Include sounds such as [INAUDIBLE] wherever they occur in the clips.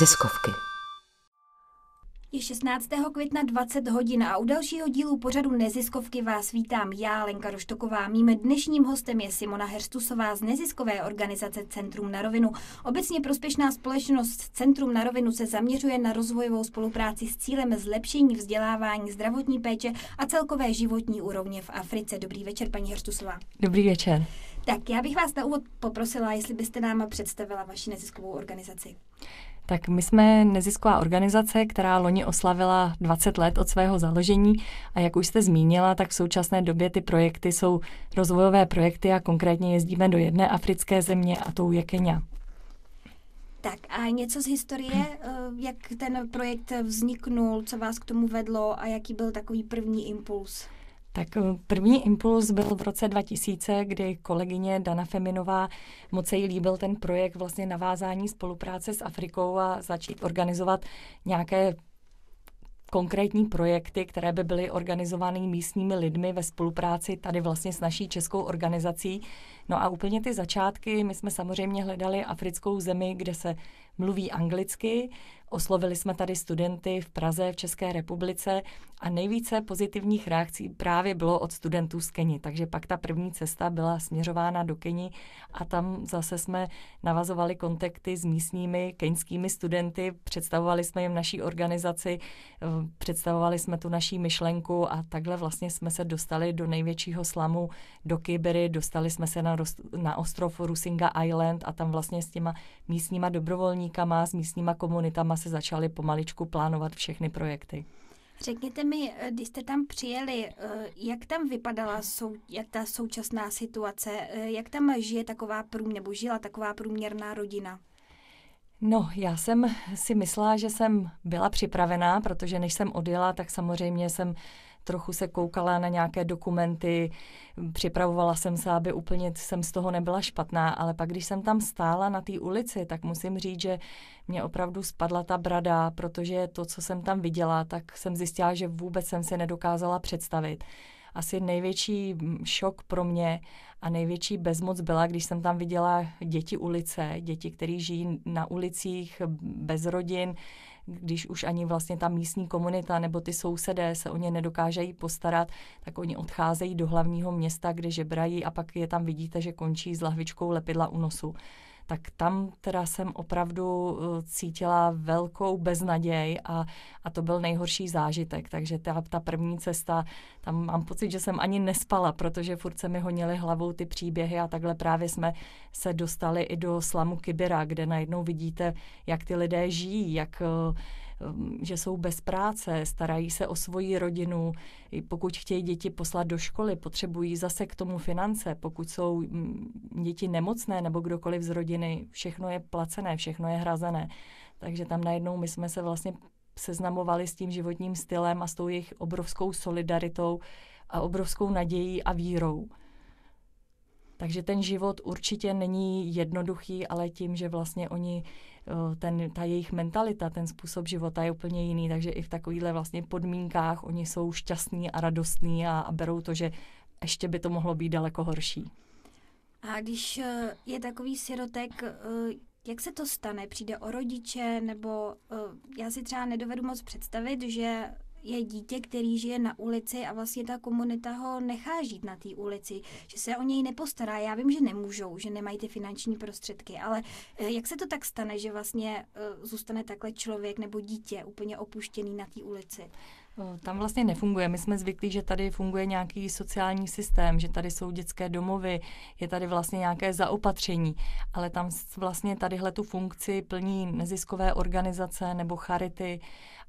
neziskovky. Je 16. května 20 hodin a u dalšího dílu pořadu Neziskovky vás vítám já, Lenka Roštoková. Mým dnešním hostem je Simona Herstusová z neziskové organizace Centrum na rovinu. Obecně prospěšná společnost Centrum na rovinu se zaměřuje na rozvojovou spolupráci s cílem zlepšení vzdělávání, zdravotní péče a celkové životní úrovně v Africe. Dobrý večer, paní Herstusová. Dobrý večer. Tak já bych vás na úvod poprosila, jestli byste nám představila vaši neziskovou organizaci. Tak my jsme nezisková organizace, která loni oslavila 20 let od svého založení a jak už jste zmínila, tak v současné době ty projekty jsou rozvojové projekty a konkrétně jezdíme do jedné africké země a tou je Kenia. Tak a něco z historie, eh, jak ten projekt vzniknul, co vás k tomu vedlo a jaký byl takový první impuls? Tak eh, první impuls byl v roce 2000, kdy kolegyně Dana Feminová moc jí líbil ten projekt vlastně navázání spolupráce s Afrikou a začít organizovat nějaké konkrétní projekty, které by byly organizovány místními lidmi ve spolupráci tady vlastně s naší českou organizací. No a úplně ty začátky, my jsme samozřejmě hledali africkou zemi, kde se mluví anglicky. Oslovili jsme tady studenty v Praze, v České republice a nejvíce pozitivních reakcí právě bylo od studentů z Keni. Takže pak ta první cesta byla směřována do Keni a tam zase jsme navazovali kontakty s místními keňskými studenty, představovali jsme jim naší organizaci, eh, představovali jsme tu naší myšlenku a takhle vlastně jsme se dostali do největšího slamu, do Kybery, dostali jsme se na, na ostrov Rusinga Island a tam vlastně s těma místníma dobrovolníky právníkama, s místníma komunitama se začaly pomaličku plánovat všechny projekty. Řekněte mi, eh, když jste tam přijeli, eh, jak tam vypadala sou, jak ta současná situace? Eh, jak tam žije taková prům, nebo žila taková průměrná rodina? No, já jsem si myslela, že jsem byla připravená, protože než jsem odjela, tak samozřejmě jsem trochu se koukala na nějaké dokumenty, připravovala jsem se, aby úplně jsem z toho nebyla špatná, ale pak, když jsem tam stála na té ulici, tak musím říct, že mě opravdu spadla ta brada, protože to, co jsem tam viděla, tak jsem zjistila, že vůbec jsem si nedokázala představit asi největší mm, šok pro mě a největší bezmoc byla, když jsem tam viděla děti ulice, děti, které žijí na ulicích bez rodin, když už ani vlastně ta místní komunita nebo ty sousedé se o ně nedokážejí postarat, tak oni odcházejí do hlavního města, kde žebrají a pak je tam vidíte, že končí s lahvičkou lepidla u nosu tak tam teda jsem opravdu eh, cítila velkou beznaděj a, a to byl nejhorší zážitek. Takže ta, ta první cesta, tam mám pocit, že jsem ani nespala, protože furt se mi honily hlavou ty příběhy a takhle právě jsme se dostali i do slamu Kibira, kde najednou vidíte, jak ty lidé žijí, jak eh, Ehm, že jsou bez práce, starají se o svoji rodinu, pokud chtějí děti poslat do školy, potřebují zase k tomu finance, pokud jsou mm, děti nemocné nebo kdokoliv z rodiny, všechno je placené, všechno je hrazené. Takže tam najednou my jsme se vlastně seznamovali s tím životním stylem a s tou jejich obrovskou solidaritou a obrovskou nadějí a vírou. Takže ten život určitě není jednoduchý, ale tím, že vlastně oni, eh, ten, ta jejich mentalita, ten způsob života je úplně jiný, takže i v takovýchhle vlastně podmínkách oni jsou šťastní a radostní a, a berou to, že ještě by to mohlo být daleko horší. A když eh, je takový sirotek, eh, jak se to stane? Přijde o rodiče, nebo já si třeba nedovedu moc představit, že je dítě, který žije na ulici a vlastně ta komunita ho nechá žít na té ulici, že se o něj nepostará. Já vím, že nemůžou, že nemají ty finanční prostředky, ale eh, jak se to tak stane, že vlastně eh, zůstane takhle člověk nebo dítě úplně opuštěný na té ulici? Tam vlastně nefunguje. My jsme zvyklí, že tady funguje nějaký sociální systém, že tady jsou dětské domovy, je tady vlastně nějaké zaopatření, ale tam vlastně tadyhle tu funkci plní neziskové organizace nebo charity,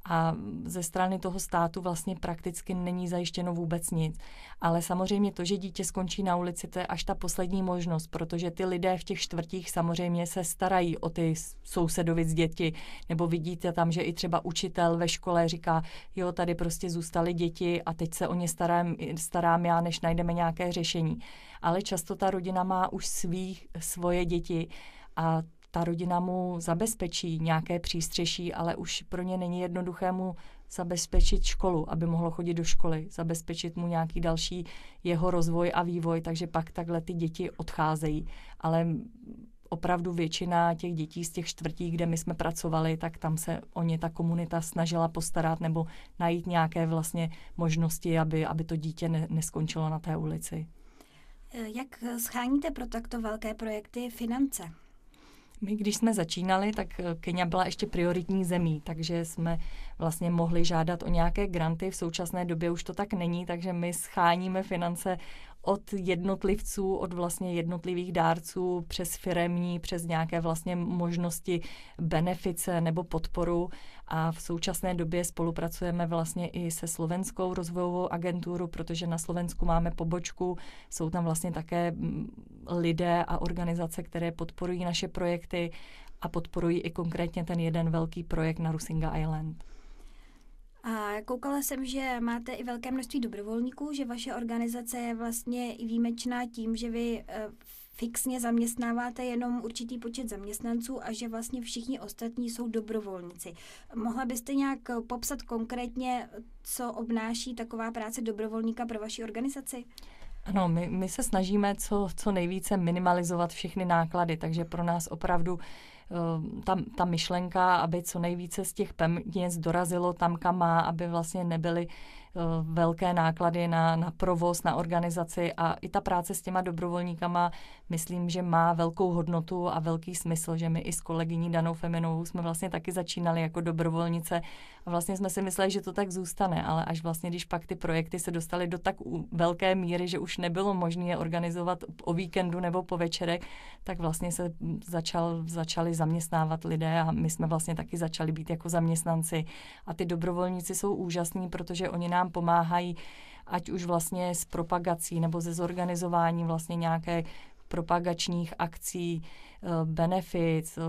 a ze strany toho státu vlastně prakticky není zajištěno vůbec nic. Ale samozřejmě to, že dítě skončí na ulici, to je až ta poslední možnost, protože ty lidé v těch čtvrtích samozřejmě se starají o ty z děti, nebo vidíte tam, že i třeba učitel ve škole říká, jo, tady prostě zůstaly děti a teď se o ně starám, starám já, než najdeme nějaké řešení. Ale často ta rodina má už svých, svoje děti a ta rodina mu zabezpečí nějaké přístřeší, ale už pro ně není jednoduché mu zabezpečit školu, aby mohlo chodit do školy, zabezpečit mu nějaký další jeho rozvoj a vývoj, takže pak takhle ty děti odcházejí. Ale opravdu většina těch dětí z těch čtvrtí, kde my jsme pracovali, tak tam se o ně ta komunita snažila postarat nebo najít nějaké vlastně možnosti, aby, aby to dítě ne, neskončilo na té ulici. Jak scháníte pro takto velké projekty finance? My, když jsme začínali, tak eh, Kenya byla ještě prioritní zemí, takže jsme vlastně mohli žádat o nějaké granty. V současné době už to tak není, takže my scháníme finance od jednotlivců, od vlastně jednotlivých dárců, přes firemní, přes nějaké vlastně možnosti benefice nebo podporu a v současné době spolupracujeme vlastně i se slovenskou rozvojovou agenturu, protože na Slovensku máme pobočku, jsou tam vlastně také mm, lidé a organizace, které podporují naše projekty a podporují i konkrétně ten jeden velký projekt na Rusinga Island. A koukala jsem, že máte i velké množství dobrovolníků, že vaše organizace je vlastně i výjimečná tím, že vy v eh, fixně zaměstnáváte jenom určitý počet zaměstnanců a že vlastně všichni ostatní jsou dobrovolníci. Mohla byste nějak eh, popsat konkrétně, co obnáší taková práce dobrovolníka pro vaši organizaci? Ano, my, my se snažíme co, co nejvíce minimalizovat všechny náklady, takže pro nás opravdu eh, ta, ta myšlenka, aby co nejvíce z těch peněz dorazilo tam, kam má, aby vlastně nebyly eh, velké náklady na, na provoz, na organizaci a i ta práce s těma dobrovolníkama myslím, že má velkou hodnotu a velký smysl, že my i s kolegyní Danou Feminovou jsme vlastně taky začínali jako dobrovolnice a vlastně jsme si mysleli, že to tak zůstane, ale až vlastně, když pak ty projekty se dostaly do tak velké míry, že už nebylo možné je organizovat o víkendu nebo po večerech, tak vlastně se začal, začali zaměstnávat lidé a my jsme vlastně taky začali být jako zaměstnanci. A ty dobrovolníci jsou úžasní, protože oni nám pomáhají ať už vlastně s propagací nebo ze zorganizováním vlastně nějaké propagačních akcí, eh, benefic, eh,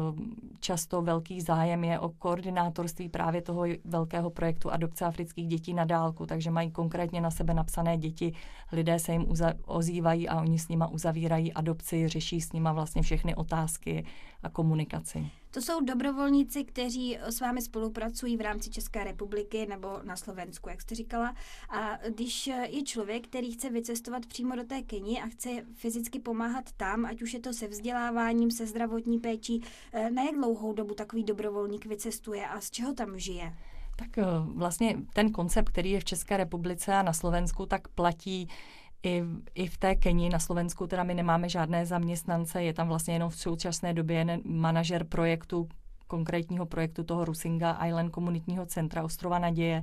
často velký zájem je o koordinátorství právě toho velkého projektu adopce afrických dětí na dálku, takže mají konkrétně na sebe napsané děti, lidé se jim ozývají a oni s nima uzavírají adopci, řeší s nima vlastně všechny otázky a komunikaci. To jsou dobrovolníci, kteří eh, s vámi spolupracují v rámci České republiky nebo na Slovensku, jak jste říkala. A když eh, je člověk, který chce vycestovat přímo do té Keni a chce fyzicky pomáhat tam, ať už je to se vzděláváním, se zdravotní péčí, eh, na jak dlouhou dobu takový dobrovolník vycestuje a z čeho tam žije? Tak vlastně ten koncept, který je v České republice a na Slovensku, tak platí i, i v té Keni na Slovensku teda my nemáme žádné zaměstnance, je tam vlastně jenom v současné době manažer projektu, konkrétního projektu toho Rusinga Island komunitního centra Ostrova Naděje.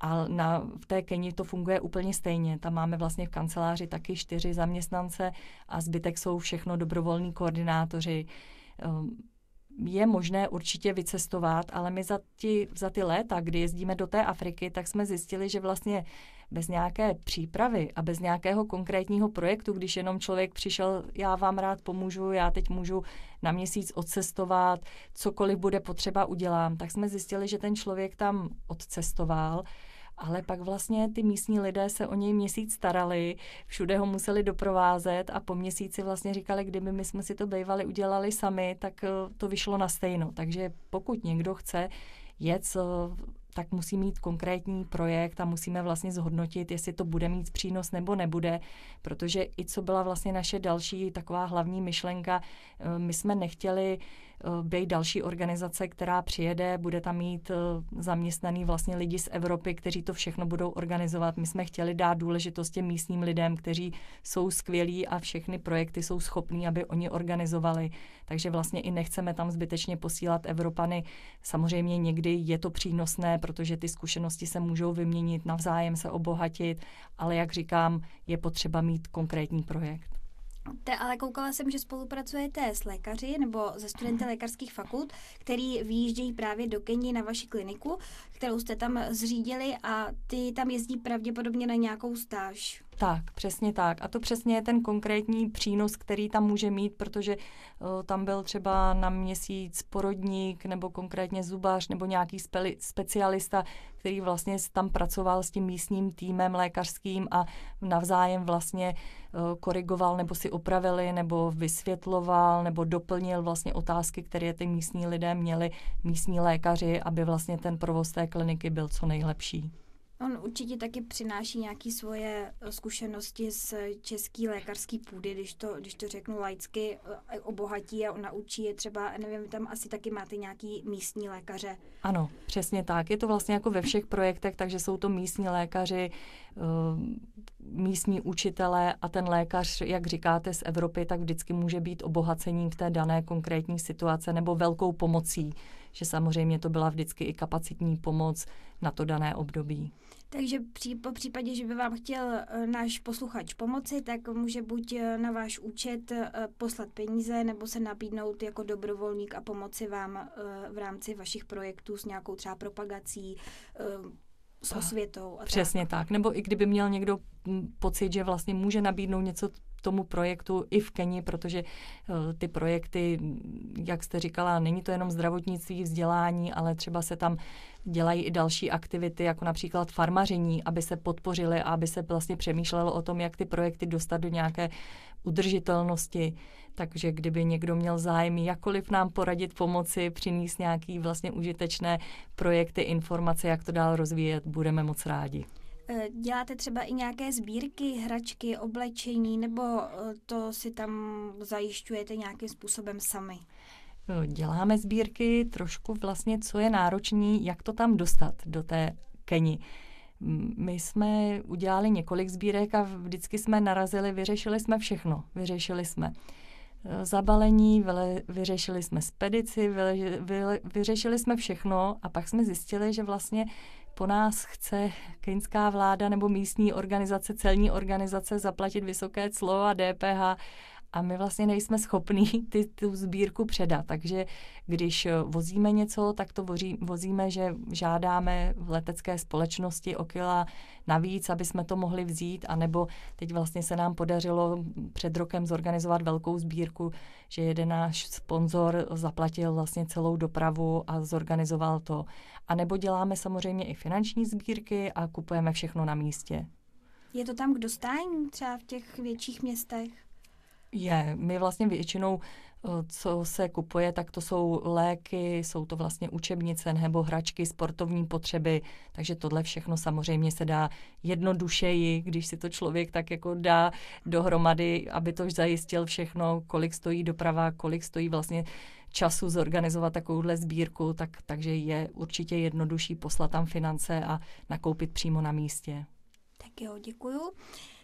A na, v té Keni to funguje úplně stejně. Tam máme vlastně v kanceláři taky čtyři zaměstnance a zbytek jsou všechno dobrovolní koordinátoři. Ehm, je možné určitě vycestovat, ale my za ty, za ty léta, kdy jezdíme do té Afriky, tak jsme zjistili, že vlastně bez nějaké přípravy a bez nějakého konkrétního projektu, když jenom člověk přišel, já vám rád pomůžu, já teď můžu na měsíc odcestovat, cokoliv bude potřeba udělám, tak jsme zjistili, že ten člověk tam odcestoval ale pak vlastně ty místní lidé se o něj měsíc starali, všude ho museli doprovázet a po měsíci vlastně říkali, kdyby my jsme si to bývali udělali sami, tak eh, to vyšlo na stejno. Takže pokud někdo chce jet tak musí mít konkrétní projekt a musíme vlastně zhodnotit, jestli to bude mít přínos nebo nebude, protože i co byla vlastně naše další taková hlavní myšlenka, eh, my jsme nechtěli uh, Eh, být další organizace, která přijede, bude tam mít eh, zaměstnaný vlastně lidi z Evropy, kteří to všechno budou organizovat. My jsme chtěli dát důležitost těm místním lidem, kteří jsou skvělí a všechny projekty jsou schopní, aby oni organizovali. Takže vlastně i nechceme tam zbytečně posílat Evropany. Samozřejmě někdy je to přínosné, protože ty zkušenosti se můžou vyměnit, navzájem se obohatit, ale jak říkám, je potřeba mít konkrétní projekt. Te, ale koukala jsem, že spolupracujete s lékaři nebo ze studenty mhm. lékařských fakult, který vyjíždějí právě do Keni na vaši kliniku, kterou jste tam zřídili a ty tam jezdí pravděpodobně na nějakou stáž. Tak, přesně tak. A to přesně je ten konkrétní přínos, který tam může mít, protože uh, tam byl třeba na měsíc porodník nebo konkrétně zubař nebo nějaký speli- specialista, který vlastně tam pracoval s tím místním týmem lékařským a navzájem vlastně uh, korigoval nebo si opravili nebo vysvětloval nebo doplnil vlastně otázky, které ty místní lidé měli, místní lékaři, aby vlastně ten provoz té kliniky byl co nejlepší. On určitě taky přináší nějaké svoje eh, zkušenosti z český lékařský půdy, když to, když to řeknu laicky, eh, obohatí a naučí je třeba, nevím, tam asi taky máte nějaký místní lékaře. Ano, přesně tak. Je to vlastně jako ve všech projektech, takže jsou to místní lékaři, eh, místní učitelé a ten lékař, jak říkáte, z Evropy, tak vždycky může být obohacením v té dané konkrétní situace nebo velkou pomocí že samozřejmě to byla vždycky i kapacitní pomoc na to dané období. Takže při, po případě, že by vám chtěl e, náš posluchač pomoci, tak může buď e, na váš účet e, poslat peníze nebo se nabídnout jako dobrovolník a pomoci vám v rámci vašich projektů s nějakou třeba propagací, s osvětou. A Přesně tak. tak. Nebo i kdyby měl někdo pocit, že vlastně může nabídnout něco tomu projektu i v Keni, protože eh, ty projekty, jak jste říkala, není to jenom zdravotnictví, vzdělání, ale třeba se tam dělají i další aktivity, jako například farmaření, aby se podpořili a aby se vlastně přemýšlelo o tom, jak ty projekty dostat do nějaké udržitelnosti. Takže kdyby někdo měl zájem jakkoliv nám poradit, pomoci, přinést nějaký vlastně užitečné projekty, informace, jak to dál rozvíjet, budeme moc rádi. Eh, děláte třeba i nějaké sbírky, hračky, oblečení, nebo eh, to si tam zajišťujete nějakým způsobem sami? No, děláme sbírky trošku vlastně, co je náročný, jak to tam dostat do té Keni. My jsme udělali několik sbírek a vždycky jsme narazili, vyřešili jsme všechno. Vyřešili jsme eh, zabalení, vyřešili jsme spedici, vyřešili jsme všechno a pak jsme zjistili, že vlastně po nás chce keňská vláda nebo místní organizace, celní organizace zaplatit vysoké clo a DPH, a my vlastně nejsme schopní [LAUGHS] ty, tu sbírku předat. Takže když eh, vozíme něco, tak to voří, vozíme, že žádáme v letecké společnosti o kila navíc, aby jsme to mohli vzít, anebo teď vlastně se nám podařilo před rokem zorganizovat velkou sbírku, že jeden náš sponzor zaplatil vlastně celou dopravu a zorganizoval to. A nebo děláme samozřejmě i finanční sbírky a kupujeme všechno na místě. Je to tam k dostání třeba v těch větších městech? Je. My vlastně většinou, eh, co se kupuje, tak to jsou léky, jsou to vlastně učebnice nebo hračky, sportovní potřeby, takže tohle všechno samozřejmě se dá jednodušeji, když si to člověk tak jako dá dohromady, aby to zajistil všechno, kolik stojí doprava, kolik stojí vlastně času zorganizovat takovouhle sbírku, tak, takže je určitě jednodušší poslat tam finance a nakoupit přímo na místě. Tak jo, děkuju.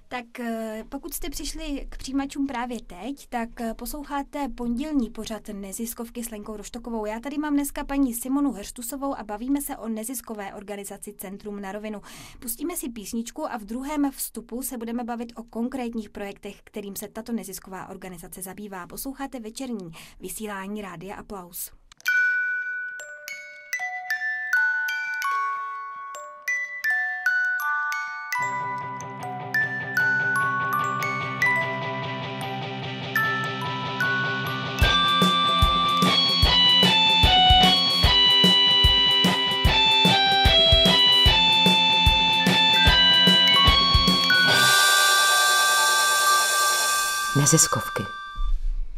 Tak eh, pokud jste přišli k přijímačům právě teď, tak eh, posloucháte pondělní pořad neziskovky s Lenkou Roštokovou. Já tady mám dneska paní Simonu Herštusovou a bavíme se o neziskové organizaci Centrum na rovinu. Pustíme si písničku a v druhém vstupu se budeme bavit o konkrétních projektech, kterým se tato nezisková organizace zabývá. Posloucháte večerní vysílání Rádia Aplaus. Neziskovky.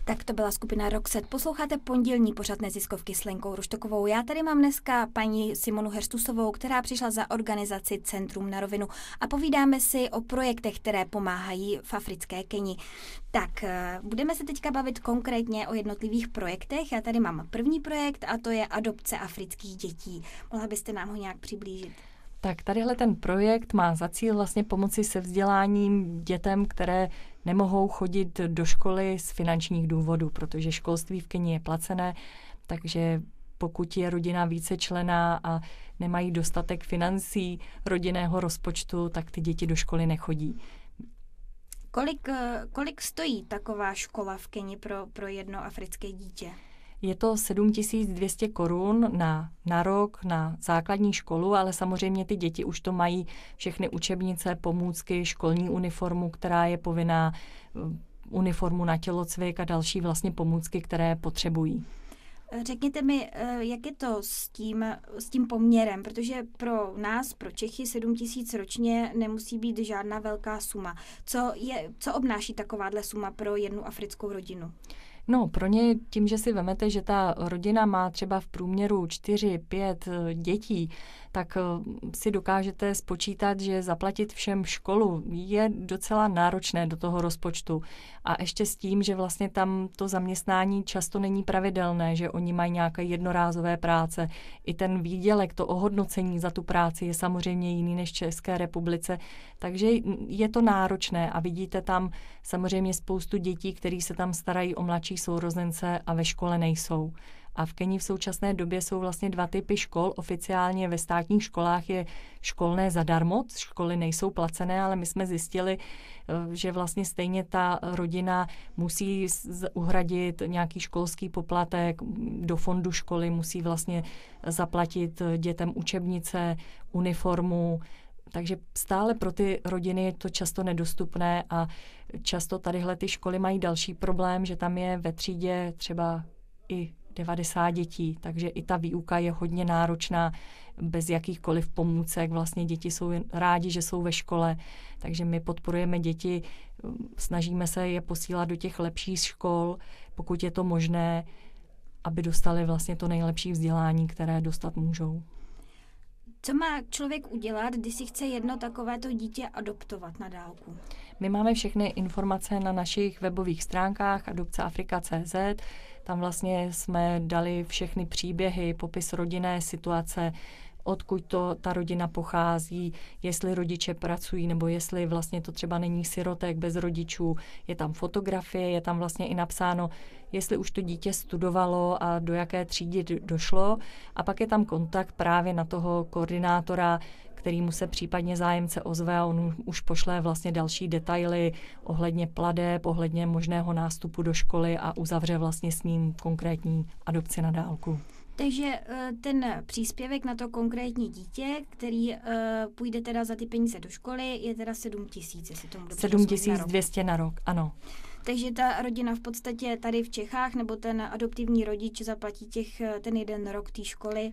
Tak to byla skupina Roxet. Posloucháte pondělní pořad neziskovky s Lenkou Ruštokovou. Já tady mám dneska paní Simonu Herstusovou, která přišla za organizaci Centrum na rovinu a povídáme si o projektech, které pomáhají v africké Keni. Tak, eh, budeme se teďka bavit konkrétně o jednotlivých projektech. Já tady mám první projekt a to je adopce afrických dětí. Mohla byste nám ho nějak přiblížit? Tak tadyhle ten projekt má za cíl vlastně pomoci se vzděláním dětem, které nemohou chodit do školy z finančních důvodů, protože školství v Keni je placené, takže pokud je rodina člená a nemají dostatek financí rodinného rozpočtu, tak ty děti do školy nechodí. Kolik, eh, kolik stojí taková škola v Keni pro, pro jedno africké dítě? Je to 7200 korun na, na rok, na základní školu, ale samozřejmě ty děti už to mají všechny učebnice, pomůcky, školní uniformu, která je povinná, eh, uniformu na tělocvik a další vlastně pomůcky, které potřebují. Řekněte mi, eh, jak je to s tím, s tím poměrem, protože pro nás, pro Čechy, 7 tisíc ročně nemusí být žádná velká suma. Co, je, co obnáší takováhle suma pro jednu africkou rodinu? No, pro ně tím, že si vemete, že ta rodina má třeba v průměru 4, 5 eh, dětí, tak eh, si dokážete spočítat, že zaplatit všem školu je docela náročné do toho rozpočtu. A ještě s tím, že vlastně tam to zaměstnání často není pravidelné, že oni mají nějaké jednorázové práce. I ten výdělek, to ohodnocení za tu práci je samozřejmě jiný než v České republice. Takže je to náročné a vidíte tam samozřejmě spoustu dětí, které se tam starají o mladší sourozence a ve škole nejsou. A v Keni v současné době jsou vlastně dva typy škol. Oficiálně ve státních školách je školné zadarmo, školy nejsou placené, ale my jsme zjistili, eh, že vlastně stejně ta rodina musí uhradit nějaký školský poplatek, do fondu školy musí vlastně zaplatit eh, dětem učebnice, uniformu, takže stále pro ty rodiny je to často nedostupné a často tadyhle ty školy mají další problém, že tam je ve třídě třeba i 90 dětí, takže i ta výuka je hodně náročná, bez jakýchkoliv pomůcek. Vlastně děti jsou rádi, že jsou ve škole, takže my podporujeme děti, snažíme se je posílat do těch lepších škol, pokud je to možné, aby dostali vlastně to nejlepší vzdělání, které dostat můžou. Co má člověk udělat, když si chce jedno takovéto dítě adoptovat na dálku? My máme všechny informace na našich webových stránkách adopceafrika.cz. Tam vlastně jsme dali všechny příběhy, popis rodinné situace, odkud to ta rodina pochází, jestli rodiče pracují, nebo jestli vlastně to třeba není sirotek bez rodičů. Je tam fotografie, je tam vlastně i napsáno, jestli už to dítě studovalo a do jaké třídy došlo. A pak je tam kontakt právě na toho koordinátora, kterýmu se případně zájemce ozve a on už pošle vlastně další detaily ohledně plade, ohledně možného nástupu do školy a uzavře vlastně s ním konkrétní adopci na dálku. Takže eh, ten příspěvek na to konkrétní dítě, který eh, půjde teda za ty peníze do školy, je teda 7 tisíc, jestli tomu dobře 7 200 na rok, ano. Takže ta rodina v podstatě tady v Čechách nebo ten adoptivní rodič zaplatí těch, eh, ten jeden rok té školy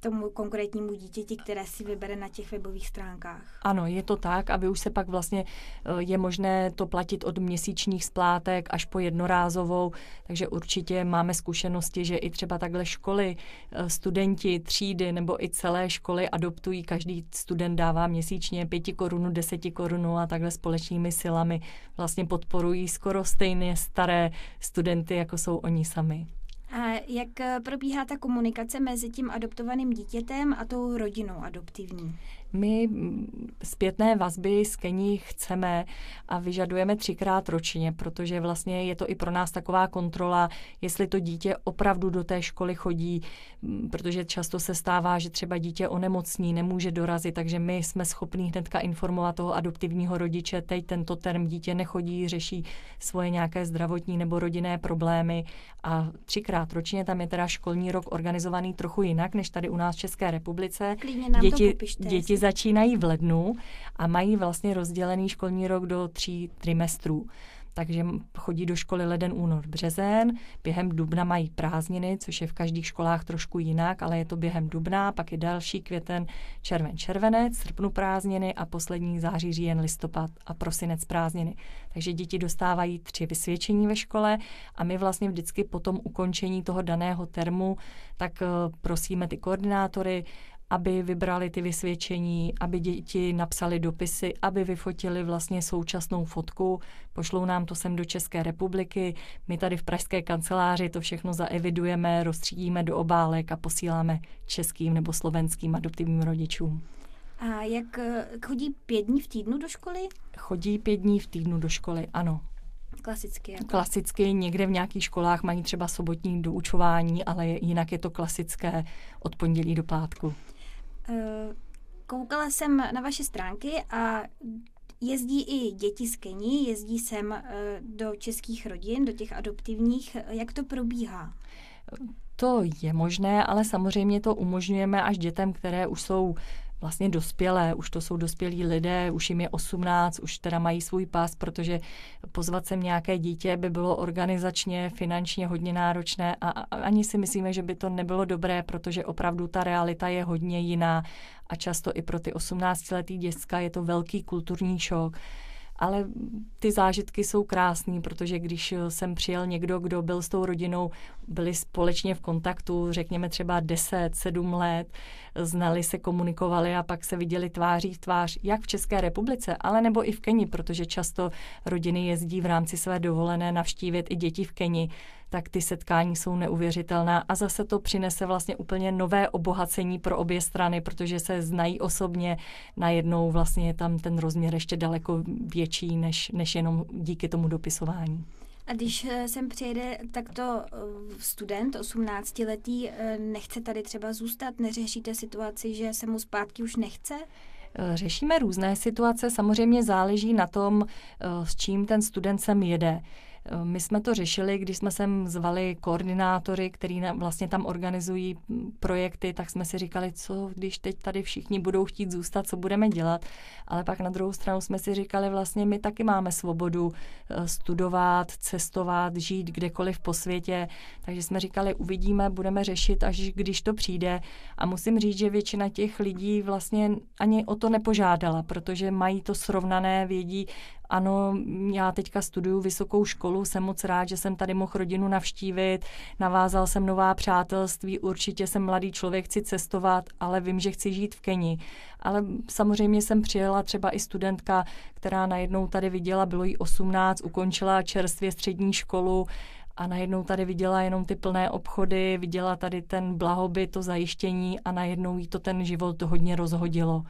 tomu konkrétnímu dítěti, které si vybere na těch webových stránkách. Ano, je to tak a už se pak vlastně eh, je možné to platit od měsíčních splátek až po jednorázovou, takže určitě máme zkušenosti, že i třeba takhle školy, eh, studenti, třídy nebo i celé školy adoptují, každý student dává měsíčně pěti korunu, deseti korunu a takhle společnými silami vlastně podporují skoro stejně staré studenty, jako jsou oni sami. A jak eh, probíhá ta komunikace mezi tím adoptovaným dítětem a tou rodinou adoptivní? My mm, zpětné vazby z Kení chceme a vyžadujeme třikrát ročně, protože vlastně je to i pro nás taková kontrola, jestli to dítě opravdu do té školy chodí, mm, protože často se stává, že třeba dítě onemocní, nemůže dorazit, takže my jsme schopní hnedka informovat toho adoptivního rodiče, teď tento term dítě nechodí, řeší svoje nějaké zdravotní nebo rodinné problémy a třikrát ročně tam je teda školní rok organizovaný trochu jinak, než tady u nás v České republice. Klidně nám děti, to popište, děti začínají v lednu a mají vlastně rozdělený školní rok do tří trimestrů. Takže chodí do školy leden, únor, březen, během dubna mají prázdniny, což je v každých školách trošku jinak, ale je to během dubna, pak je další květen, červen, červenec, srpnu prázdniny a poslední září, říjen, listopad a prosinec prázdniny. Takže děti dostávají tři vysvědčení ve škole a my vlastně vždycky po tom ukončení toho daného termu, tak eh, prosíme ty koordinátory, aby vybrali ty vysvědčení, aby děti napsali dopisy, aby vyfotili vlastně současnou fotku, pošlou nám to sem do České republiky, my tady v pražské kanceláři to všechno zaevidujeme, rozstřídíme do obálek a posíláme českým nebo slovenským adoptivním rodičům. A jak eh, chodí pět dní v týdnu do školy? Chodí pět dní v týdnu do školy, ano. Klasicky. Jako? Klasicky, někde v nějakých školách mají třeba sobotní doučování, ale jinak je to klasické od pondělí do pátku. Eh, koukala jsem na vaše stránky a jezdí i děti z Kení, jezdí sem eh, do českých rodin, do těch adoptivních. Jak to probíhá? To je možné, ale samozřejmě to umožňujeme až dětem, které už jsou vlastně dospělé, už to jsou dospělí lidé, už jim je 18, už teda mají svůj pás, protože pozvat sem nějaké dítě by bylo organizačně, finančně hodně náročné a ani si myslíme, že by to nebylo dobré, protože opravdu ta realita je hodně jiná a často i pro ty 18-letý děcka je to velký kulturní šok ale ty zážitky jsou krásné, protože když jsem přijel někdo, kdo byl s tou rodinou, byli společně v kontaktu, řekněme třeba 10, 7 let, znali se, komunikovali a pak se viděli tváří v tvář, jak v České republice, ale nebo i v Keni, protože často rodiny jezdí v rámci své dovolené navštívit i děti v Keni tak ty setkání jsou neuvěřitelná a zase to přinese vlastně úplně nové obohacení pro obě strany, protože se znají osobně, najednou vlastně je tam ten rozměr ještě daleko větší než, než jenom díky tomu dopisování. A když eh, sem přijede takto eh, student, 18-letý, eh, nechce tady třeba zůstat? Neřešíte situaci, že se mu zpátky už nechce? Řešíme různé situace, samozřejmě záleží na tom, s čím ten student sem jede. My jsme to řešili, když jsme sem zvali koordinátory, který vlastně tam organizují hm, projekty, tak jsme si říkali, co když teď tady všichni budou chtít zůstat, co budeme dělat. Ale pak na druhou stranu jsme si říkali, vlastně my taky máme svobodu eh, studovat, cestovat, žít kdekoliv po světě. Takže jsme říkali, uvidíme, budeme řešit, až když to přijde. A musím říct, že většina těch lidí vlastně ani o to nepožádala, protože mají to srovnané, vědí, ano, já teďka studuju vysokou školu, jsem moc rád, že jsem tady mohl rodinu navštívit, navázal jsem nová přátelství, určitě jsem mladý člověk, chci cestovat, ale vím, že chci žít v Keni. Ale samozřejmě jsem přijela třeba i studentka, která najednou tady viděla, bylo jí 18, ukončila čerstvě střední školu, a najednou tady viděla jenom ty plné obchody, viděla tady ten blahobyt, to zajištění a najednou jí to ten život hodně rozhodilo.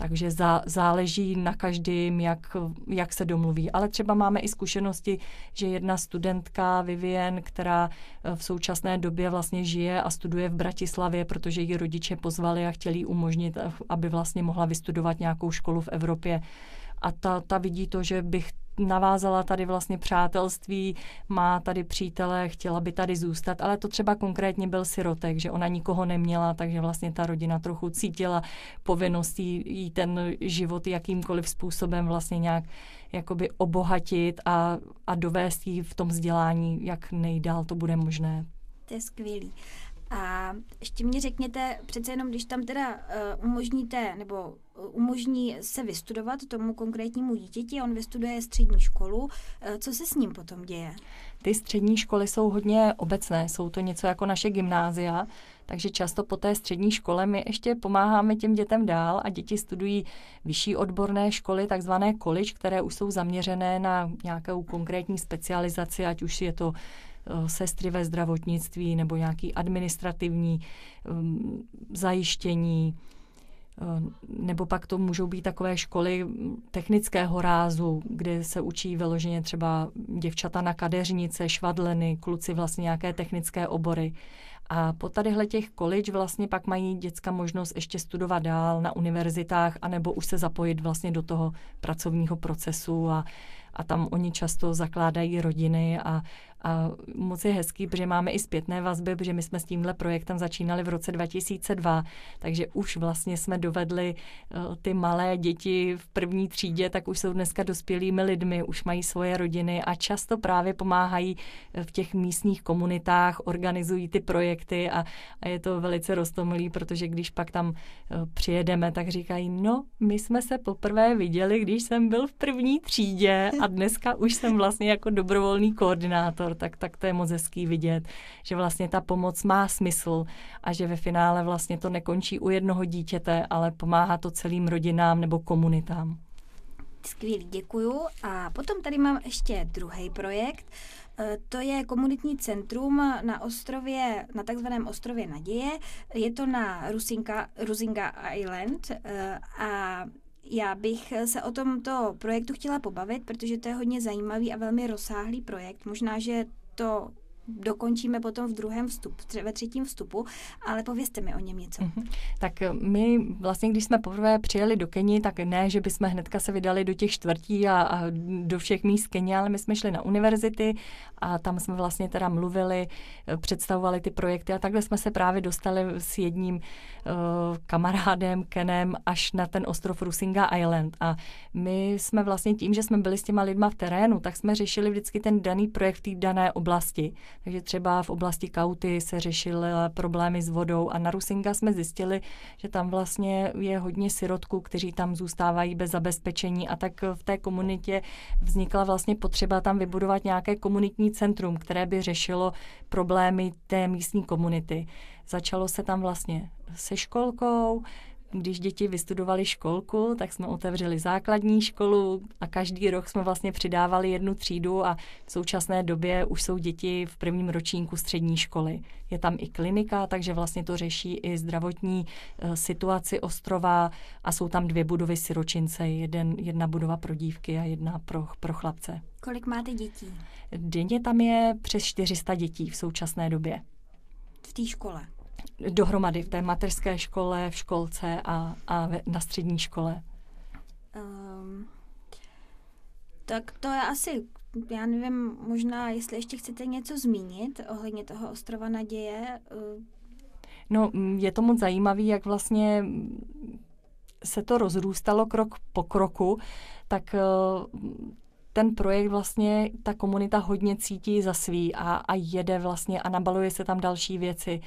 Takže za, záleží na každém, jak, jak se domluví. Ale třeba máme i zkušenosti, že jedna studentka Vivien, která eh, v současné době vlastně žije a studuje v Bratislavě, protože ji rodiče pozvali a chtěli umožnit, eh, aby vlastně mohla vystudovat nějakou školu v Evropě. A ta, ta vidí to, že bych navázala tady vlastně přátelství, má tady přítele, chtěla by tady zůstat, ale to třeba konkrétně byl sirotek, že ona nikoho neměla, takže vlastně ta rodina trochu cítila povinností jí ten život jakýmkoliv způsobem vlastně nějak jakoby obohatit a, a dovést jí v tom vzdělání, jak nejdál to bude možné. To je skvělý. A ještě mě řekněte, přece jenom když tam teda uh, umožníte nebo eh, umožní se vystudovat tomu konkrétnímu dítěti, on vystuduje střední školu, eh, co se s ním potom děje? Ty střední školy jsou hodně obecné, jsou to něco jako naše gymnázia, takže často po té střední škole my ještě pomáháme těm dětem dál a děti studují vyšší odborné školy, takzvané količ, které už jsou zaměřené na nějakou konkrétní specializaci, ať už je to Eh, sestry ve zdravotnictví nebo nějaký administrativní mm, zajištění. Eh, nebo pak to můžou být takové školy mm, technického rázu, kde se učí vyloženě třeba děvčata na kadeřnice, švadleny, kluci vlastně nějaké technické obory. A po tadyhle těch količ vlastně pak mají děcka možnost ještě studovat dál na univerzitách, anebo už se zapojit vlastně do toho pracovního procesu a, a tam oni často zakládají rodiny a, a moc je hezký, protože máme i zpětné vazby, protože my jsme s tímhle projektem začínali v roce 2002, takže už vlastně jsme dovedli eh, ty malé děti v první třídě, tak už jsou dneska dospělými lidmi, už mají svoje rodiny a často právě pomáhají eh, v těch místních komunitách, organizují ty projekty a, a je to velice roztomilý, protože když pak tam eh, přijedeme, tak říkají, no, my jsme se poprvé viděli, když jsem byl v první třídě a dneska už jsem vlastně jako dobrovolný koordinátor prostor, tak, tak to je moc hezký vidět, že vlastně ta pomoc má smysl a že ve finále vlastně to nekončí u jednoho dítěte, ale pomáhá to celým rodinám nebo komunitám. Skvělý, děkuju. A potom tady mám ještě druhý projekt. E, to je komunitní centrum na ostrově, na takzvaném ostrově Naděje. Je to na Rusinka, Rusinga Island e, a já bych eh, se o tomto projektu chtěla pobavit, protože to je hodně zajímavý a velmi rozsáhlý projekt. Možná, že to dokončíme potom v druhém vstupu, ve třetím vstupu, ale povězte mi o něm něco. Mm-hmm. Tak eh, my vlastně, když jsme poprvé přijeli do Keni, tak ne, že bychom hnedka se vydali do těch čtvrtí a, a do všech míst Keni, ale my jsme šli na univerzity a tam jsme vlastně teda mluvili, eh, představovali ty projekty a takhle jsme se právě dostali s jedním uh, kamarádem Kenem až na ten ostrov Rusinga Island a my jsme vlastně tím, že jsme byli s těma lidma v terénu, tak jsme řešili vždycky ten daný projekt v té dané oblasti. Takže třeba v oblasti Kauty se řešily problémy s vodou a na Rusinga jsme zjistili, že tam vlastně je hodně sirotků, kteří tam zůstávají bez zabezpečení a tak v té komunitě vznikla vlastně potřeba tam vybudovat nějaké komunitní centrum, které by řešilo problémy té místní komunity. Začalo se tam vlastně se školkou, když děti vystudovali školku, tak jsme otevřeli základní školu a každý rok jsme vlastně přidávali jednu třídu a v současné době už jsou děti v prvním ročníku střední školy. Je tam i klinika, takže vlastně to řeší i zdravotní eh, situaci ostrova a jsou tam dvě budovy siročince, jeden, jedna budova pro dívky a jedna pro, pro chlapce. Kolik máte dětí? Denně tam je přes 400 dětí v současné době. V té škole? dohromady v té mateřské škole, v školce a, a na střední škole? Um, tak to je asi, já nevím, možná, jestli ještě chcete něco zmínit ohledně toho ostrova naděje. Eh, no, je to moc zajímavé, jak vlastně se to rozrůstalo krok po kroku, tak eh, ten projekt vlastně ta komunita hodně cítí za svý a, a jede vlastně a nabaluje se tam další věci.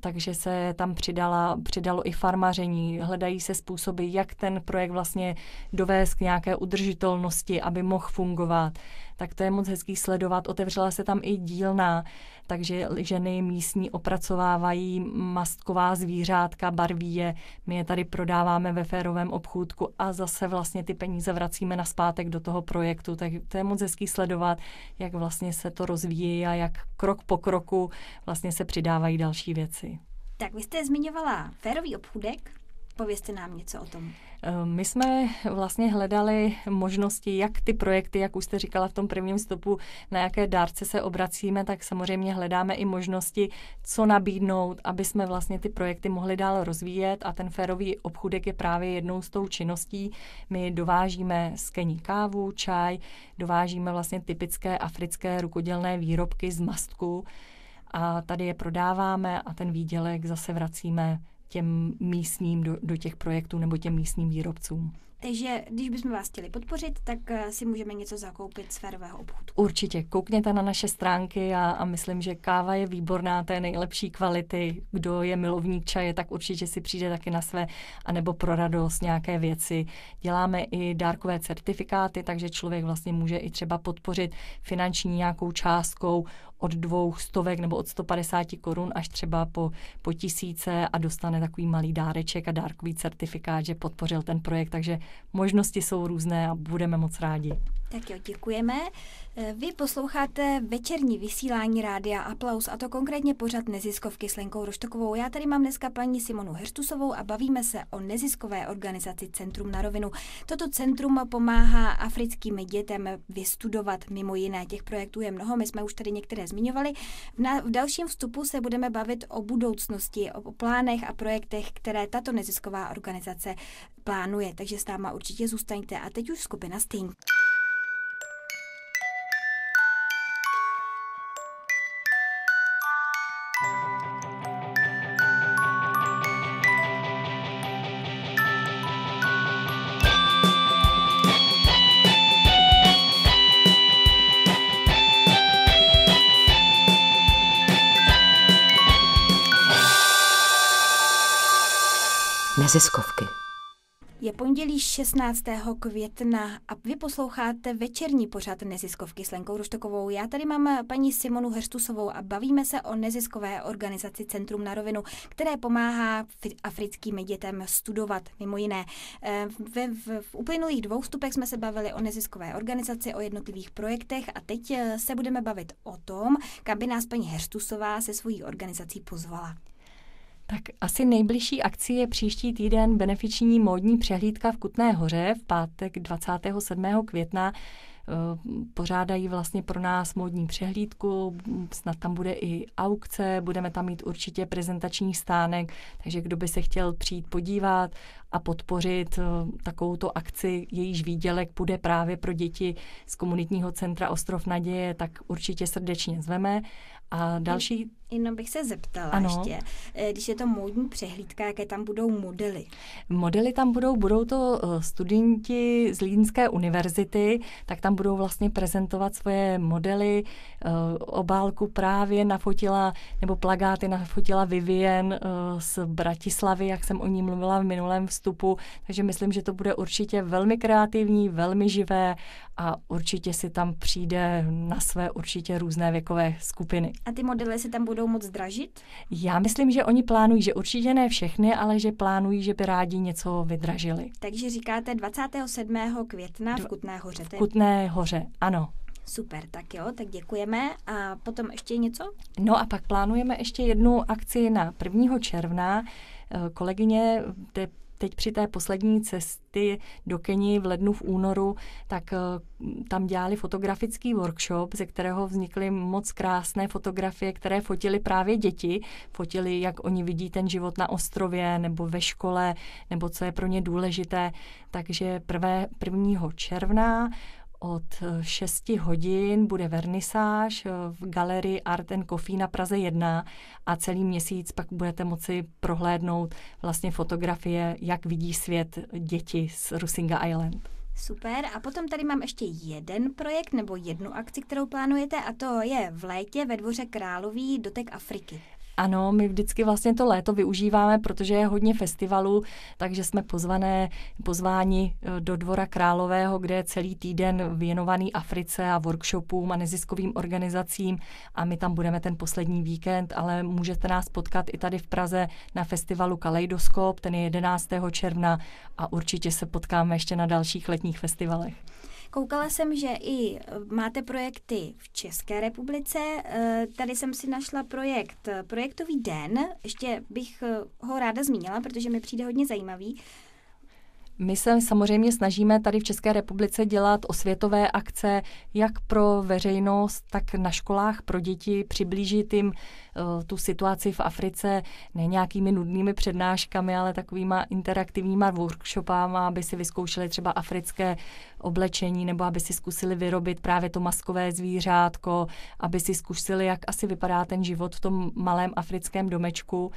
Takže se tam přidala, přidalo i farmaření, hledají se způsoby, jak ten projekt vlastně dovést k nějaké udržitelnosti, aby mohl fungovat tak to je moc hezký sledovat. Otevřela se tam i dílna, takže ženy místní opracovávají mastková zvířátka, barví je, my je tady prodáváme ve férovém obchůdku a zase vlastně ty peníze vracíme na zpátek do toho projektu, tak to je moc hezký sledovat, jak vlastně se to rozvíjí a jak krok po kroku vlastně se přidávají další věci. Tak vy jste zmiňovala férový obchůdek, Povězte nám něco o tom. Ehm, my jsme vlastně hledali možnosti, jak ty projekty, jak už jste říkala v tom prvním stopu, na jaké dárce se obracíme, tak samozřejmě hledáme i možnosti, co nabídnout, aby jsme vlastně ty projekty mohli dál rozvíjet a ten férový obchudek je právě jednou z tou činností. My dovážíme z Kení kávu, čaj, dovážíme vlastně typické africké rukodělné výrobky z mastku a tady je prodáváme a ten výdělek zase vracíme těm místním, do, do těch projektů nebo těm místním výrobcům. Takže když bychom vás chtěli podpořit, tak eh, si můžeme něco zakoupit z férového obchodu. Určitě, koukněte na naše stránky a, a myslím, že káva je výborná, té nejlepší kvality. Kdo je milovník čaje, tak určitě si přijde taky na své, anebo pro radost nějaké věci. Děláme i dárkové certifikáty, takže člověk vlastně může i třeba podpořit finanční nějakou částkou od dvou stovek nebo od 150 korun až třeba po, po tisíce a dostane takový malý dáreček a dárkový certifikát, že podpořil ten projekt. Takže možnosti jsou různé a budeme moc rádi. Tak jo, děkujeme. Eh, vy posloucháte večerní vysílání Rádia Aplaus a to konkrétně pořad neziskovky s Lenkou Roštokovou. Já tady mám dneska paní Simonu Hertusovou a bavíme se o neziskové organizaci Centrum na rovinu. Toto centrum pomáhá africkým dětem vystudovat mimo jiné. Těch projektů je mnoho, my jsme už tady některé zmiňovali. V, na, v dalším vstupu se budeme bavit o budoucnosti, o, o plánech a projektech, které tato nezisková organizace plánuje. Takže s náma určitě zůstaňte. A teď už skupina Sting. neziskovky. Je pondělí 16. května a vy posloucháte večerní pořad neziskovky s Lenkou Ruštokovou. Já tady mám paní Simonu Herstusovou a bavíme se o neziskové organizaci Centrum na rovinu, které pomáhá africkým dětem studovat, mimo jiné. Eh, v, v, v uplynulých dvou vstupech jsme se bavili o neziskové organizaci, o jednotlivých projektech a teď eh, se budeme bavit o tom, kam by nás paní Herstusová se svojí organizací pozvala. Tak asi nejbližší akci je příští týden benefiční módní přehlídka v Kutné hoře v pátek 27. května. Eh, pořádají vlastně pro nás módní přehlídku, snad tam bude i aukce, budeme tam mít určitě prezentační stánek, takže kdo by se chtěl přijít podívat a podpořit eh, takovouto akci, jejíž výdělek bude právě pro děti z komunitního centra Ostrov naděje, tak určitě srdečně zveme. A další Jenom bych se zeptala ano. ještě, eh, když je to módní přehlídka, jaké tam budou modely? Modely tam budou, budou to eh, studenti z Línské univerzity, tak tam budou vlastně prezentovat svoje modely. Eh, obálku právě nafotila, nebo plagáty nafotila Vivien z Bratislavy, jak jsem o ní mluvila v minulém vstupu, takže myslím, že to bude určitě velmi kreativní, velmi živé a určitě si tam přijde na své určitě různé věkové skupiny. A ty modely si tam budou budou moc zdražit? Já myslím, že oni plánují, že určitě ne všechny, ale že plánují, že by rádi něco vydražili. Takže říkáte 27. května v Kutné hoře. V Kutné hoře, ano. Super, tak jo, tak děkujeme. A potom ještě něco? No a pak plánujeme ještě jednu akci na 1. června. Eh, kolegyně je teď při té poslední cesty do Keni v lednu, v únoru, tak eh, tam dělali fotografický workshop, ze kterého vznikly moc krásné fotografie, které fotili právě děti. Fotili, jak oni vidí ten život na ostrově nebo ve škole, nebo co je pro ně důležité. Takže prvé, 1. června od 6 eh, hodin bude vernisáž eh, v galerii Art and Coffee na Praze 1 a celý měsíc pak budete moci prohlédnout vlastně fotografie, jak vidí svět děti z Rusinga Island. Super. A potom tady mám ještě jeden projekt nebo jednu akci, kterou plánujete a to je v létě ve dvoře Králový dotek Afriky. Ano, my vždycky vlastně to léto využíváme, protože je hodně festivalů, takže jsme pozvané, pozváni e, do Dvora Králového, kde je celý týden věnovaný Africe a workshopům a neziskovým organizacím a my tam budeme ten poslední víkend, ale můžete nás potkat i tady v Praze na festivalu Kaleidoskop, ten je 11. června a určitě se potkáme ještě na dalších letních festivalech. Koukala jsem, že i eh, máte projekty v České republice. Eh, tady jsem si našla projekt eh, Projektový den. Ještě bych ho ráda zmínila, protože mi přijde hodně zajímavý. My se samozřejmě snažíme tady v České republice dělat osvětové akce jak pro veřejnost, tak na školách pro děti, přiblížit jim eh, tu situaci v Africe ne nějakými nudnými přednáškami, ale takovýma interaktivníma workshopama, aby si vyzkoušeli třeba africké oblečení nebo aby si zkusili vyrobit právě to maskové zvířátko, aby si zkusili, jak asi vypadá ten život v tom malém africkém domečku.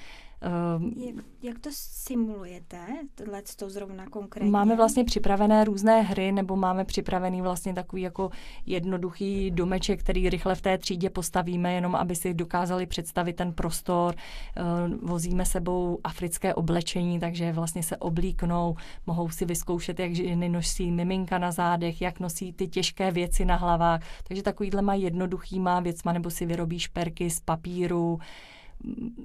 Ehm, jak, jak to simulujete, tohle to zrovna konkrétně? Máme vlastně připravené různé hry, nebo máme připravený vlastně takový jako jednoduchý domeček, který rychle v té třídě postavíme, jenom aby si dokázali představit ten prostor. Ehm, vozíme sebou africké oblečení, takže vlastně se oblíknou, mohou si vyzkoušet, jak ženy nosí miminka na zádech, jak nosí ty těžké věci na hlavách. Takže takovýhle má jednoduchýma věcma, nebo si vyrobí šperky z papíru,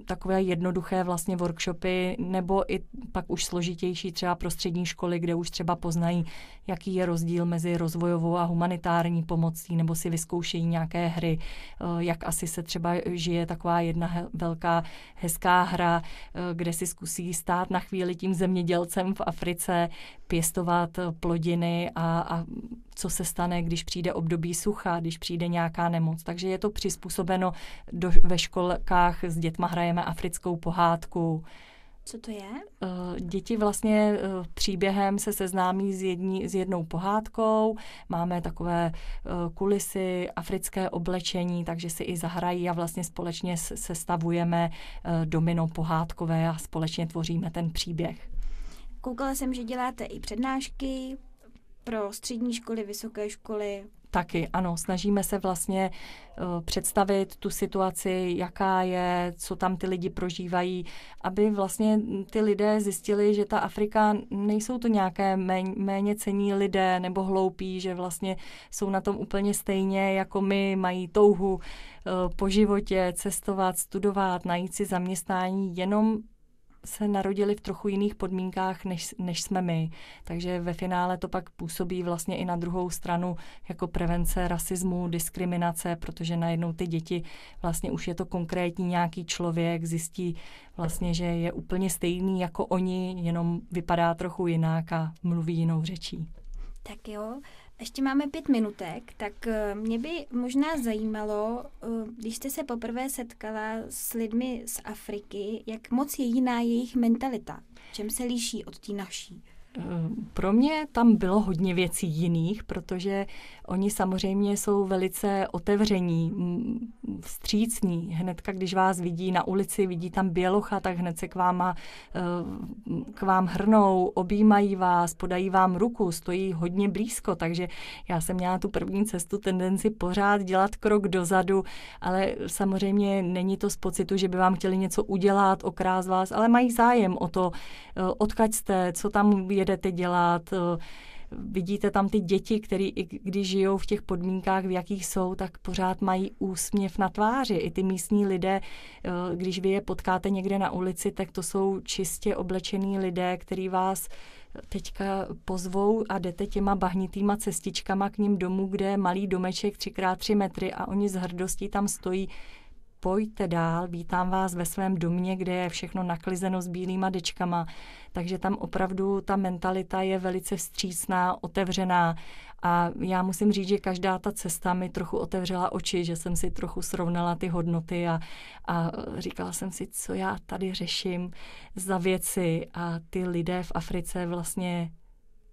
takové jednoduché vlastně workshopy, nebo i pak už složitější třeba prostřední školy, kde už třeba poznají, jaký je rozdíl mezi rozvojovou a humanitární pomocí, nebo si vyzkoušejí nějaké hry, eh, jak asi se třeba žije taková jedna velká hezká hra, eh, kde si zkusí stát na chvíli tím zemědělcem v Africe, pěstovat eh, plodiny a, a co se stane, když přijde období sucha, když přijde nějaká nemoc. Takže je to přizpůsobeno. Do, ve školkách s dětma hrajeme africkou pohádku. Co to je? Eh, děti vlastně eh, příběhem se seznámí s, jední, s jednou pohádkou. Máme takové eh, kulisy, africké oblečení, takže si i zahrají a vlastně společně sestavujeme domino pohádkové a společně tvoříme ten příběh. Koukala jsem, že děláte i přednášky, pro střední školy, vysoké školy? Taky, ano. Snažíme se vlastně uh, představit tu situaci, jaká je, co tam ty lidi prožívají, aby vlastně ty lidé zjistili, že ta Afrika nejsou to nějaké méně, cení lidé nebo hloupí, že vlastně jsou na tom úplně stejně jako my, mají touhu uh, po životě, cestovat, studovat, najít si zaměstnání, jenom se narodili v trochu jiných podmínkách, než, než jsme my. Takže ve finále to pak působí vlastně i na druhou stranu jako prevence rasismu, diskriminace, protože najednou ty děti, vlastně už je to konkrétní nějaký člověk, zjistí vlastně, že je úplně stejný jako oni, jenom vypadá trochu jinak a mluví jinou řečí. Tak jo, ještě máme pět minutek, tak eh, mě by možná zajímalo, eh, když jste se poprvé setkala s lidmi z Afriky, jak moc je jiná jejich mentalita? Čem se liší od té naší? Eh, pro mě tam bylo hodně věcí jiných, protože Oni samozřejmě jsou velice otevření, vstřícní. Hned když vás vidí na ulici, vidí tam bělocha, tak hned se k, váma, eh, k vám hrnou, objímají vás, podají vám ruku, stojí hodně blízko, takže já jsem měla tu první cestu tendenci pořád dělat krok dozadu, ale samozřejmě není to z pocitu, že by vám chtěli něco udělat, okrás vás, ale mají zájem o to, eh, odkaď jste, co tam jedete dělat, eh, vidíte tam ty děti, které i když žijou v těch podmínkách, v jakých jsou, tak pořád mají úsměv na tváři. I ty místní lidé, eh, když vy je potkáte někde na ulici, tak to jsou čistě oblečený lidé, který vás eh, teďka pozvou a jdete těma bahnitýma cestičkama k ním domů, kde je malý domeček 3x3 metry a oni s hrdostí tam stojí pojďte dál, vítám vás ve svém domě, kde je všechno naklizeno s bílýma dečkama. Takže tam opravdu ta mentalita je velice vstřícná, otevřená a já musím říct, že každá ta cesta mi trochu otevřela oči, že jsem si trochu srovnala ty hodnoty a, a říkala jsem si, co já tady řeším za věci a ty lidé v Africe vlastně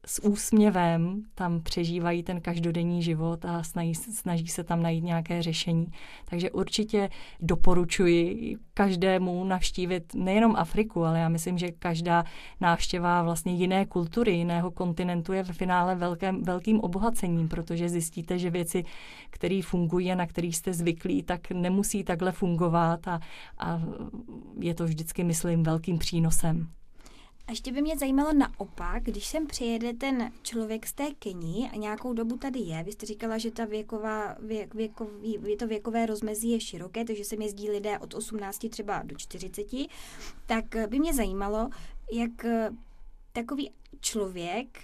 s úsměvem tam přežívají ten každodenní život a snaží, snaží se tam najít nějaké řešení. Takže určitě doporučuji každému navštívit nejenom Afriku, ale já myslím, že každá návštěva vlastně jiné kultury, jiného kontinentu je ve finále velkém, velkým obohacením, protože zjistíte, že věci, které fungují a na které jste zvyklí, tak nemusí takhle fungovat a, a je to vždycky, myslím, velkým přínosem. A ještě by mě zajímalo naopak, když sem přijede ten člověk z té Keni a nějakou dobu tady je, vy jste říkala, že ta věková, věk, věkový, to věkové rozmezí je široké, takže sem jezdí lidé od 18 třeba do 40, tak by mě zajímalo, jak takový člověk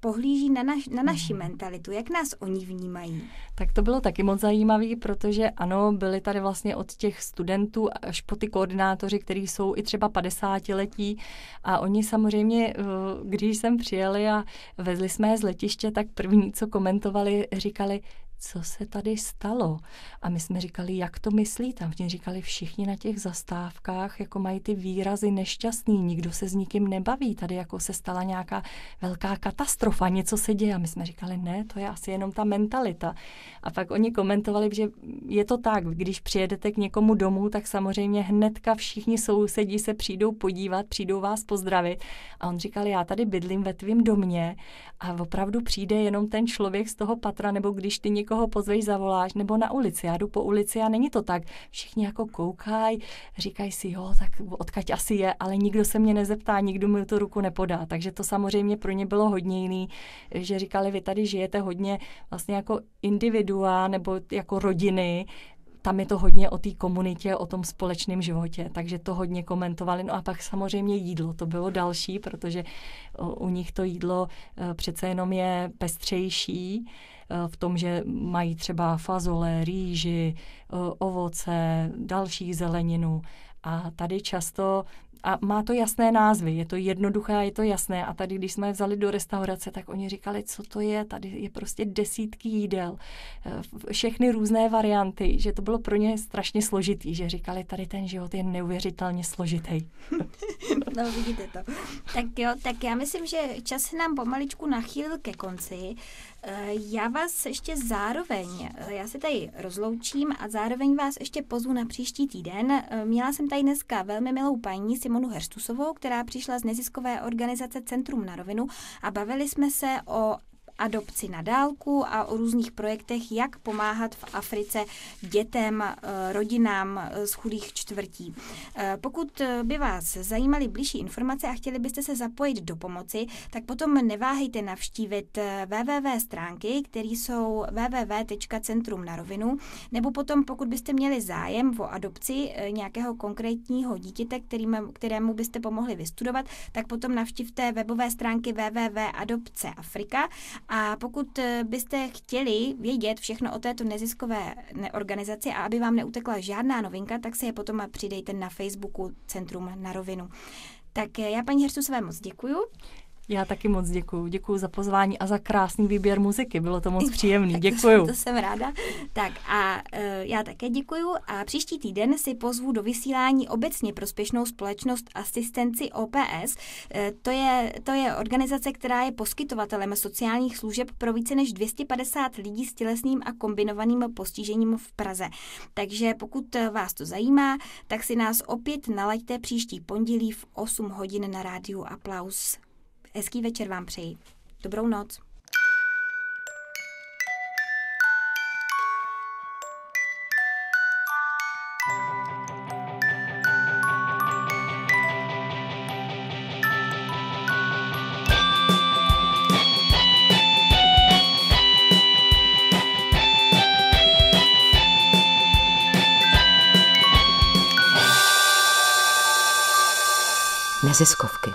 pohlíží na, naš, na naši mhm. mentalitu, jak nás oni vnímají. Tak to bylo taky moc zajímavé, protože ano, byli tady vlastně od těch studentů až po ty koordinátoři, kteří jsou i třeba 50 letí a oni samozřejmě, eh, když jsem přijeli a vezli jsme je z letiště, tak první, co komentovali, říkali, co se tady stalo? A my jsme říkali, jak to myslí tam? Mě říkali všichni na těch zastávkách, jako mají ty výrazy nešťastný, nikdo se s nikým nebaví, tady jako se stala nějaká velká katastrofa, něco se děje. A my jsme říkali, ne, to je asi jenom ta mentalita. A pak oni komentovali, že je to tak, když přijedete k někomu domů, tak samozřejmě hnedka všichni sousedí se přijdou podívat, přijdou vás pozdravit. A on říkal, já tady bydlím ve tvém domě a opravdu přijde jenom ten člověk z toho patra, nebo když ty někoho koho pozveš, zavoláš, nebo na ulici. Já jdu po ulici a není to tak. Všichni jako koukají, říkají si, jo, tak odkaď asi je, ale nikdo se mě nezeptá, nikdo mi tu ruku nepodá. Takže to samozřejmě pro ně bylo hodně jiný, že říkali, vy tady žijete hodně vlastně jako individua nebo jako rodiny tam je to hodně o té komunitě, o tom společném životě, takže to hodně komentovali. No a pak samozřejmě jídlo, to bylo další, protože u nich to jídlo e, přece jenom je pestřejší e, v tom, že mají třeba fazole, rýži, e, ovoce, další zeleninu. A tady často a má to jasné názvy, je to jednoduché, je to jasné. A tady, když jsme je vzali do restaurace, tak oni říkali, co to je, tady je prostě desítky jídel, eh, všechny různé varianty, že to bylo pro ně strašně složitý, že říkali, tady ten život je neuvěřitelně složitý. [LAUGHS] no, vidíte to. Tak jo, tak já myslím, že čas se nám pomaličku nachýlil ke konci. Eh, já vás ještě zároveň, eh, já se tady rozloučím a zároveň vás ještě pozvu na příští týden. Měla jsem tady dneska velmi milou paní, Simonu Herstusovou, která přišla z neziskové organizace Centrum na rovinu a bavili jsme se o adopci na dálku a o různých projektech, jak pomáhat v Africe dětem, eh, rodinám eh, z chudých čtvrtí. Eh, pokud by vás zajímaly blížší informace a chtěli byste se zapojit do pomoci, tak potom neváhejte navštívit www stránky, které jsou www.centrum na rovinu, nebo potom, pokud byste měli zájem o adopci nějakého konkrétního dítěte, kterým, kterému byste pomohli vystudovat, tak potom navštivte webové stránky www.adopceafrika a pokud eh, byste chtěli vědět všechno o této neziskové organizaci a aby vám neutekla žádná novinka, tak se je potom přidejte na Facebooku Centrum na rovinu. Tak eh, já paní Hersu své moc děkuju. Já taky moc děkuji. Děkuji za pozvání a za krásný výběr muziky. Bylo to moc příjemný. [LAUGHS] Děkuji. To jsem ráda. Tak a e, já také děkuji a příští týden si pozvu do vysílání obecně prospěšnou společnost Asistenci OPS. E, to, je, to je organizace, která je poskytovatelem sociálních služeb pro více než 250 lidí s tělesným a kombinovaným postižením v Praze. Takže pokud vás to zajímá, tak si nás opět nalaďte příští pondělí v 8 hodin na rádiu Aplaus. Hezký večer vám přeji. Dobrou noc. neziskovky.